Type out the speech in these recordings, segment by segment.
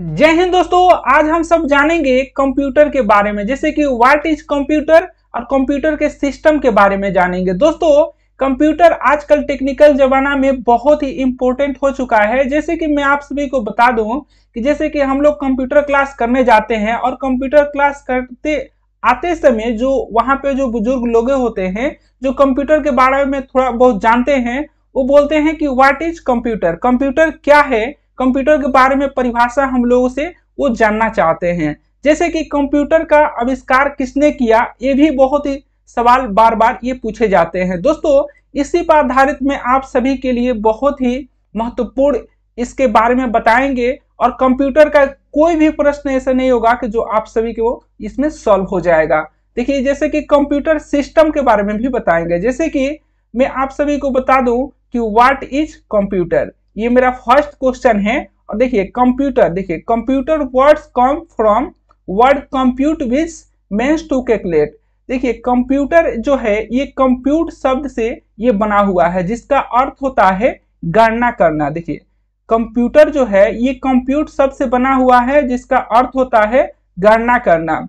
जय हिंद दोस्तों आज हम सब जानेंगे कंप्यूटर के बारे में जैसे कि व्हाट इज कंप्यूटर और कंप्यूटर के सिस्टम के बारे में जानेंगे दोस्तों कंप्यूटर आजकल टेक्निकल जमाना में बहुत ही इंपॉर्टेंट हो चुका है जैसे कि मैं आप सभी को बता दूं कि जैसे कि हम लोग कंप्यूटर क्लास करने जाते हैं और कंप्यूटर क्लास करते आते समय जो वहाँ पे जो बुजुर्ग लोग होते हैं जो कंप्यूटर के बारे में थोड़ा बहुत जानते हैं वो बोलते हैं कि व्हाट इज कंप्यूटर कंप्यूटर क्या है कंप्यूटर के बारे में परिभाषा हम लोगों से वो जानना चाहते हैं जैसे कि कंप्यूटर का आविष्कार किसने किया ये भी बहुत ही सवाल बार बार ये पूछे जाते हैं दोस्तों इसी पर आधारित में आप सभी के लिए बहुत ही महत्वपूर्ण इसके बारे में बताएंगे और कंप्यूटर का कोई भी प्रश्न ऐसा नहीं होगा कि जो आप सभी के वो इसमें सॉल्व हो जाएगा देखिए जैसे कि कंप्यूटर सिस्टम के बारे में भी बताएंगे जैसे कि मैं आप सभी को बता दूं कि व्हाट इज कंप्यूटर ये मेरा फर्स्ट क्वेश्चन है और देखिए कंप्यूटर देखिए computer words come from word compute which means to calculate देखिए कंप्यूटर जो है ये कंप्यूट शब्द से ये बना हुआ है जिसका अर्थ होता है गणना करना देखिए कंप्यूटर जो है ये कंप्यूट शब्द से बना हुआ है जिसका अर्थ होता है गणना करना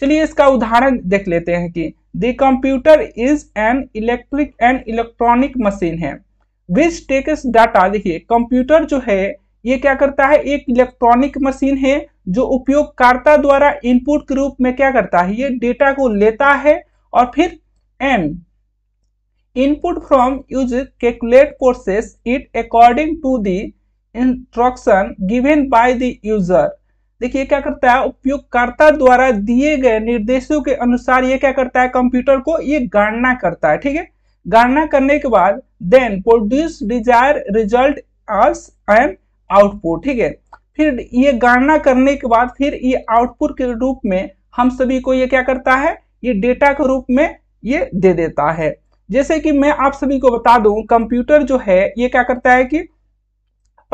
चलिए इसका उदाहरण देख लेते हैं कि the computer is an electric and electronic machine है विच टेक्स डाटा देखिए कंप्यूटर जो है ये क्या करता है एक इलेक्ट्रॉनिक मशीन है जो उपयोगकर्ता द्वारा इनपुट के रूप में क्या करता है ये डेटा को लेता है और फिर an input from use calculate process it according to the instruction given by the user देखिए क्या करता है उपयोगकर्ता द्वारा दिए गए निर्देशों के अनुसार ये क्या करता है कंप्यूटर को ये गणना करता है ठीक है गणना करने के बाद then produce desire result as an output ठीक है फिर ये गणना करने के बाद फिर ये आउटपुट के रूप में हम सभी को ये क्या करता है ये डेटा के रूप में ये दे देता है जैसे कि मैं आप सभी को बता दूं कंप्यूटर जो है ये क्या करता है कि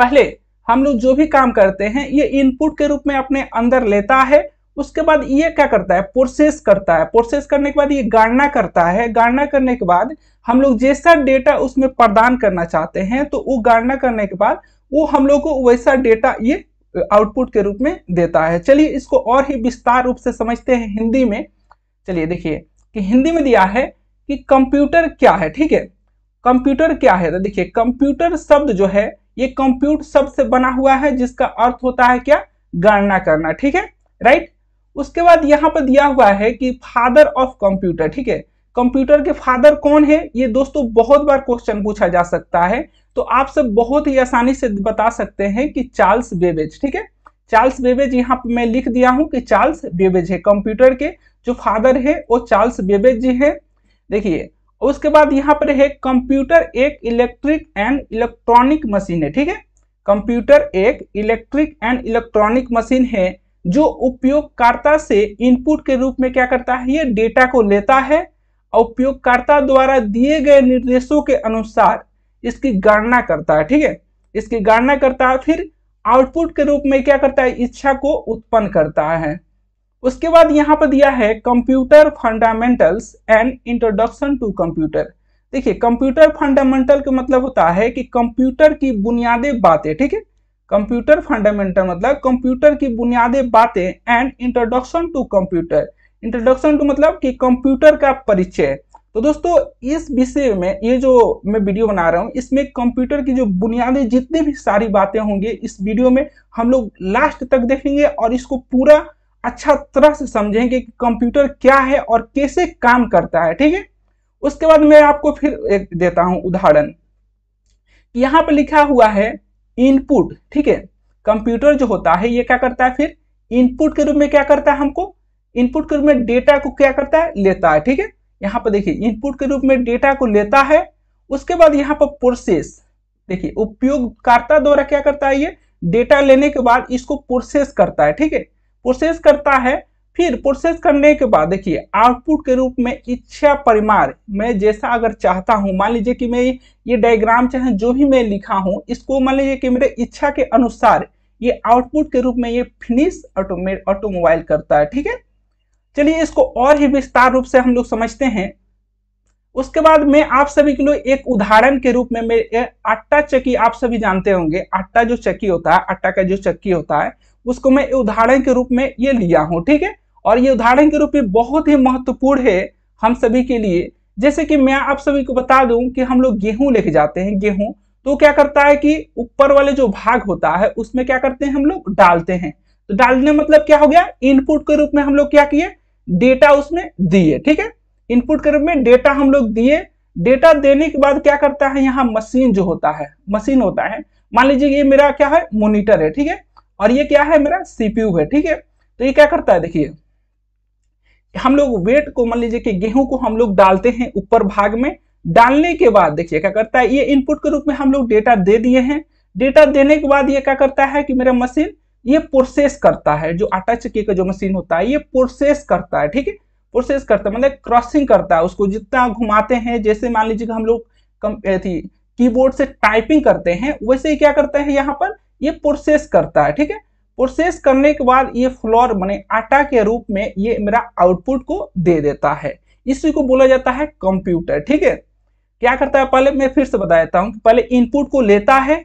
पहले हम लोग जो भी काम करते हैं ये इनपुट के रूप में अपने अंदर लेता है उसके बाद ये क्या करता है प्रोसेस करता है प्रोसेस करने के बाद ये गणना करता है गणना करने के बाद हम लोग जैसा डेटा उसमें प्रदान करना चाहते हैं तो वो गणना करने के बाद वो हम लोग को वैसा डेटा ये आउटपुट के रूप में देता है चलिए इसको और ही विस्तार रूप से समझते हैं हिंदी में चलिए देखिए कि हिंदी में दिया है कि कंप्यूटर क्या है ठीक है कंप्यूटर क्या है तो देखिए कंप्यूटर शब्द जो है ये कंप्यूट शब्द से बना हुआ है जिसका अर्थ होता है क्या गणना करना ठीक है राइट उसके बाद यहाँ पर दिया हुआ है कि फादर ऑफ कंप्यूटर ठीक है कंप्यूटर के फादर कौन है ये दोस्तों बहुत बार क्वेश्चन पूछा जा सकता है तो आप सब बहुत ही आसानी से बता सकते हैं कि चार्ल्स बेबेज ठीक है चार्ल्स बेबेज यहाँ पर मैं लिख दिया हूँ कि चार्ल्स बेबेज है कंप्यूटर के जो फादर है वो चार्ल्स बेबेज जी है देखिए उसके बाद यहाँ पर है कंप्यूटर एक इलेक्ट्रिक एंड इलेक्ट्रॉनिक मशीन है ठीक है कंप्यूटर एक इलेक्ट्रिक एंड इलेक्ट्रॉनिक मशीन है जो उपयोगकर्ता से इनपुट के रूप में क्या करता है ये डेटा को लेता है और उपयोगकर्ता द्वारा दिए गए निर्देशों के अनुसार इसकी गणना करता है ठीक है इसकी गणना करता है फिर आउटपुट के रूप में क्या करता है इच्छा को उत्पन्न करता है उसके बाद यहाँ पर दिया है computer fundamentals and introduction to computer देखिए कंप्यूटर फंडामेंटल का मतलब होता है कि कंप्यूटर की बुनियादी बातें ठीक है कंप्यूटर फंडामेंटल मतलब कंप्यूटर की बुनियादी बातें and introduction to computer introduction to मतलब कि कंप्यूटर का परिचय तो दोस्तों इस विषय में ये जो मैं वीडियो बना रहा हूँ इसमें कंप्यूटर की जो बुनियादी जितनी भी सारी बातें होंगी इस वीडियो में हम लोग लास्ट तक देखेंगे और इसको पूरा अच्छा तरह से समझेंगे कि कंप्यूटर क्या है और कैसे काम करता है ठीक है उसके बाद मैं आपको फिर एक देता हूं उदाहरण यहाँ पर लिखा हुआ है इनपुट ठीक है कंप्यूटर जो होता है ये क्या करता है फिर इनपुट के रूप में क्या करता है हमको इनपुट के रूप में डेटा को क्या करता है लेता है ठीक है यहाँ पर देखिए इनपुट के रूप में डेटा को लेता है उसके बाद यहाँ पर प्रोसेस देखिए उपयोगकर्ता द्वारा क्या करता है ये डेटा लेने के बाद इसको प्रोसेस करता है ठीक है प्रोसेस करता है फिर प्रोसेस करने के बाद देखिए आउटपुट के रूप में इच्छा परिमार मैं जैसा अगर चाहता हूँ मान लीजिए कि मैं ये डायग्राम चाहे जो भी मैं लिखा हूँ इसको मान लीजिए कि मेरे इच्छा के अनुसार ये आउटपुट के रूप में ये फिनिश ऑटोमेट ऑटोमोबाइल करता है ठीक है चलिए इसको और ही विस्तार रूप से हम लोग समझते हैं उसके बाद मैं आप सभी के लिए एक उदाहरण के रूप में मेरे आटा चक्की आप सभी जानते होंगे आटा जो चक्की होता है आटा का जो चक्की होता है उसको मैं उदाहरण के रूप में ये लिया हूँ ठीक है और ये उदाहरण के रूप में बहुत ही महत्वपूर्ण है हम सभी के लिए जैसे कि मैं आप सभी को बता दूं कि हम लोग गेहूं लेके जाते हैं गेहूं तो क्या करता है कि ऊपर वाले जो भाग होता है उसमें क्या करते हैं हम लोग डालते हैं तो डालने मतलब क्या हो गया इनपुट के रूप में हम लोग क्या किए डेटा उसमें दिए ठीक है इनपुट के रूप में डेटा हम लोग दिए डेटा देने के बाद क्या करता है यहाँ मशीन जो होता है मशीन होता है मान लीजिए ये मेरा क्या है मोनिटर है ठीक है और ये क्या है मेरा सीपीयू है ठीक है तो ये क्या करता है देखिए हम लोग वेट को मान लीजिए कि गेहूं को हम लोग डालते हैं ऊपर भाग में डालने के बाद देखिए क्या करता है ये इनपुट के रूप में हम लोग डेटा दे दिए हैं डेटा देने के बाद ये क्या करता है कि मेरा मशीन ये प्रोसेस करता है जो आटा चक्की का जो मशीन होता है ये प्रोसेस करता है ठीक है प्रोसेस करता है मतलब क्रॉसिंग करता है उसको जितना घुमाते हैं जैसे मान लीजिए कि हम लोग कीबोर्ड से टाइपिंग करते हैं वैसे ही क्या करता है यहाँ पर ये प्रोसेस करता है ठीक है प्रोसेस करने के बाद ये फ्लोर बने आटा के रूप में ये मेरा आउटपुट को दे देता है इसी को बोला जाता है कंप्यूटर ठीक है क्या करता है पहले मैं फिर से बता देता हूँ पहले इनपुट को लेता है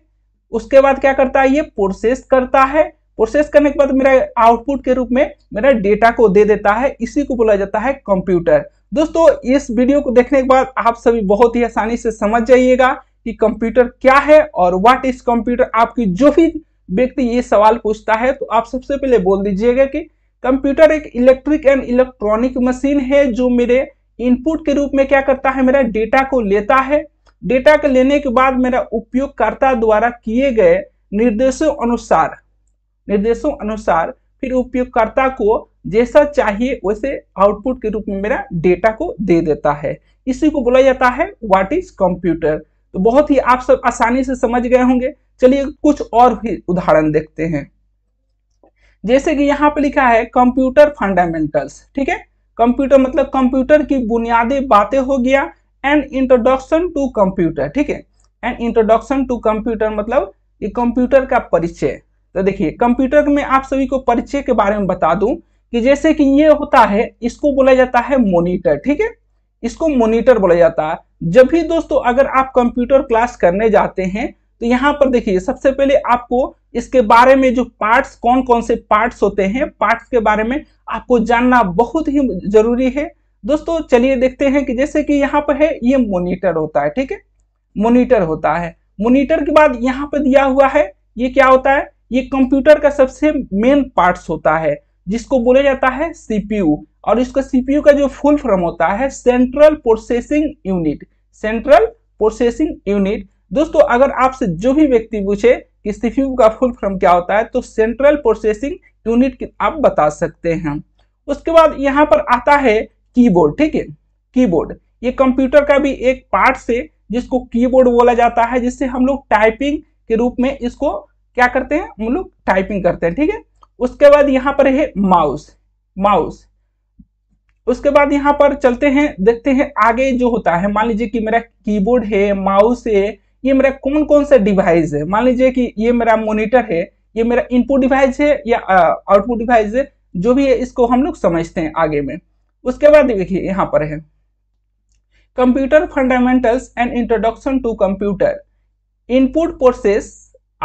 उसके बाद क्या करता है ये प्रोसेस करता है प्रोसेस करने के बाद मेरा आउटपुट के रूप में मेरा डेटा को दे देता है इसी को बोला जाता है कंप्यूटर दोस्तों इस वीडियो को देखने के बाद आप सभी बहुत ही आसानी से समझ जाइएगा कि कंप्यूटर क्या है और व्हाट इज कंप्यूटर आपकी जो भी व्यक्ति ये सवाल पूछता है तो आप सबसे पहले बोल दीजिएगा कि कंप्यूटर एक इलेक्ट्रिक एंड इलेक्ट्रॉनिक मशीन है जो मेरे इनपुट के रूप में क्या करता है मेरा डेटा को लेता है डेटा के लेने के बाद मेरा उपयोगकर्ता द्वारा किए गए निर्देशों अनुसार निर्देशों अनुसार फिर उपयोगकर्ता को जैसा चाहिए वैसे आउटपुट के रूप में मेरा डेटा को दे देता है इसी को बोला जाता है व्हाट इज कंप्यूटर तो बहुत ही आप सब आसानी से समझ गए होंगे चलिए कुछ और भी उदाहरण देखते हैं जैसे कि यहाँ पर लिखा है कंप्यूटर फंडामेंटल्स ठीक है कंप्यूटर मतलब कंप्यूटर की बुनियादी बातें हो गया एंड इंट्रोडक्शन टू कंप्यूटर ठीक है एंड इंट्रोडक्शन टू कंप्यूटर मतलब ये कंप्यूटर का परिचय तो देखिए कंप्यूटर में आप सभी को परिचय के बारे में बता दूं कि जैसे कि ये होता है इसको बोला जाता है मोनिटर ठीक है इसको मोनिटर बोला जाता है जब भी दोस्तों अगर आप कंप्यूटर क्लास करने जाते हैं तो यहाँ पर देखिए सबसे पहले आपको इसके बारे में जो पार्ट्स कौन कौन से पार्ट्स होते हैं पार्ट्स के बारे में आपको जानना बहुत ही जरूरी है दोस्तों चलिए देखते हैं कि जैसे कि यहाँ पर है ये मोनिटर होता है ठीक है मोनिटर होता है मोनिटर के बाद यहाँ पर दिया हुआ है ये क्या होता है ये कंप्यूटर का सबसे मेन पार्ट्स होता है जिसको बोला जाता है सीपीयू और इसका सीपीयू का जो फुल फॉर्म होता है central processing unit central processing unit दोस्तों अगर आपसे जो भी व्यक्ति पूछे कि सीपीयू का फुल फॉर्म क्या होता है तो सेंट्रल प्रोसेसिंग यूनिट आप बता सकते हैं उसके बाद यहाँ पर आता है कीबोर्ड ठीक है कीबोर्ड ये कंप्यूटर का भी एक पार्ट से जिसको कीबोर्ड बोला जाता है जिससे हम लोग टाइपिंग के रूप में इसको क्या करते हैं हम लोग टाइपिंग करते हैं ठीक है उसके बाद यहाँ पर है माउस माउस उसके बाद यहाँ पर चलते हैं देखते हैं आगे जो होता है मान लीजिए कि मेरा कीबोर्ड है माउस है ये मेरा कौन कौन सा डिवाइस है मान लीजिए कि ये मेरा मोनिटर है ये मेरा इनपुट डिवाइस है या आउटपुट डिवाइस है जो भी है इसको हम लोग समझते हैं आगे में उसके बाद देखिए यहाँ पर है computer fundamentals and introduction to computer input process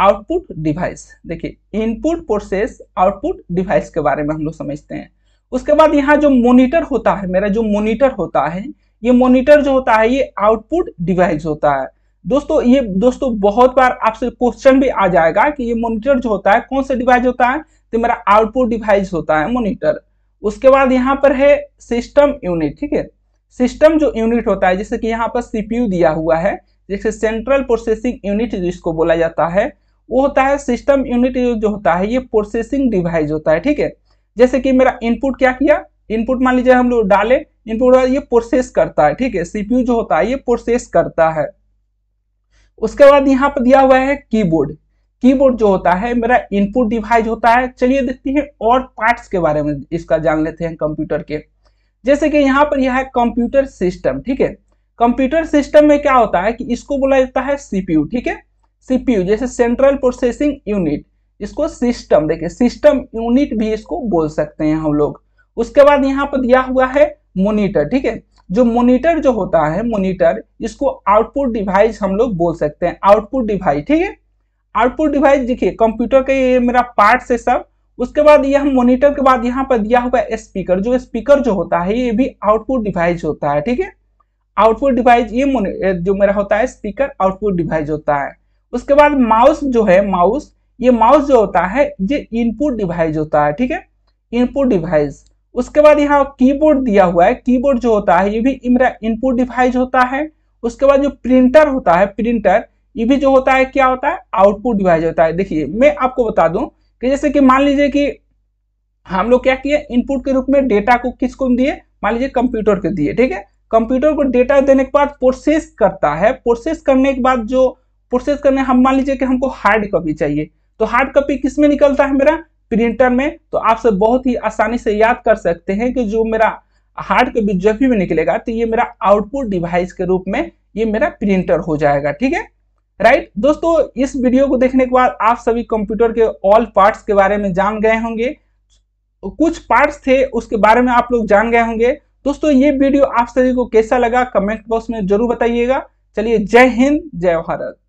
output device देखिए इनपुट प्रोसेस आउटपुट डिवाइस के बारे में हम लोग समझते हैं उसके बाद यहाँ जो मोनिटर होता है मेरा जो मोनिटर होता है ये मोनिटर जो होता है ये आउटपुट डिवाइस होता है दोस्तों ये दोस्तों बहुत बार आपसे क्वेश्चन भी आ जाएगा कि ये मोनिटर जो होता है कौन सा डिवाइस होता है तो मेरा आउटपुट डिवाइस होता है मोनिटर उसके बाद यहाँ पर है सिस्टम यूनिट ठीक है सिस्टम जो यूनिट होता है जैसे कि यहाँ पर सीपीयू दिया हुआ है जैसे सेंट्रल प्रोसेसिंग यूनिट जिसको बोला जाता है वो होता है सिस्टम यूनिट जो होता है ये प्रोसेसिंग डिवाइस होता है ठीक है जैसे कि मेरा इनपुट क्या किया इनपुट मान लीजिए हम लोग डाले इनपुट ये प्रोसेस करता है ठीक है सीपीयू जो होता है ये प्रोसेस करता है उसके बाद यहाँ पर दिया हुआ है कीबोर्ड कीबोर्ड जो होता है मेरा इनपुट डिवाइस होता है चलिए देखते हैं और पार्ट्स के बारे में इसका जान लेते हैं कंप्यूटर के जैसे कि यहाँ पर यह है कंप्यूटर सिस्टम ठीक है कंप्यूटर सिस्टम में क्या होता है कि इसको बोला जाता है सीपीयू ठीक है सीपीयू जैसे सेंट्रल प्रोसेसिंग यूनिट इसको सिस्टम देखिए सिस्टम यूनिट भी इसको बोल सकते हैं हम लोग उसके बाद यहाँ पर दिया हुआ है मोनिटर ठीक है जो मोनिटर जो होता है मोनिटर इसको आउटपुट डिवाइस हम लोग बोल सकते हैं आउटपुट डिवाइस ठीक है आउटपुट डिवाइस देखिए कंप्यूटर का ये मेरा पार्ट है सब उसके बाद यह मोनिटर के बाद यहाँ पर दिया हुआ है स्पीकर जो स्पीकर जो होता है ये भी आउटपुट डिवाइस होता है ठीक है आउटपुट डिवाइस ये जो मेरा होता है स्पीकर आउटपुट डिवाइस होता है उसके बाद माउस जो है माउस ये माउस जो होता है ये इनपुट डिवाइस होता है ठीक है इनपुट डिवाइस उसके बाद यहाँ कीबोर्ड दिया हुआ है कीबोर्ड जो होता है ये भी इमरा इनपुट डिवाइस होता है उसके बाद जो प्रिंटर होता है प्रिंटर ये भी जो होता है क्या होता है आउटपुट डिवाइस होता है देखिए मैं आपको बता दूं कि जैसे कि मान लीजिए कि हम लोग क्या किए इनपुट के रूप में डेटा को किसको दिए मान लीजिए कंप्यूटर को दिए ठीक है कंप्यूटर को डेटा देने के बाद प्रोसेस करता है प्रोसेस करने के बाद जो प्रोसेस करने हम मान लीजिए कि हमको हार्ड कॉपी चाहिए तो हार्ड कॉपी किस में निकलता है मेरा प्रिंटर में तो आप सब बहुत ही आसानी से याद कर सकते हैं कि जो मेरा हार्ड कॉपी जब भी निकलेगा तो ये मेरा आउटपुट डिवाइस के रूप में ये मेरा प्रिंटर हो जाएगा ठीक है राइट दोस्तों इस वीडियो को देखने के बाद आप सभी कंप्यूटर के ऑल पार्ट्स के बारे में जान गए होंगे कुछ पार्ट्स थे उसके बारे में आप लोग जान गए होंगे दोस्तों ये वीडियो आप सभी को कैसा लगा कमेंट बॉक्स में जरूर बताइएगा चलिए जय हिंद जय भारत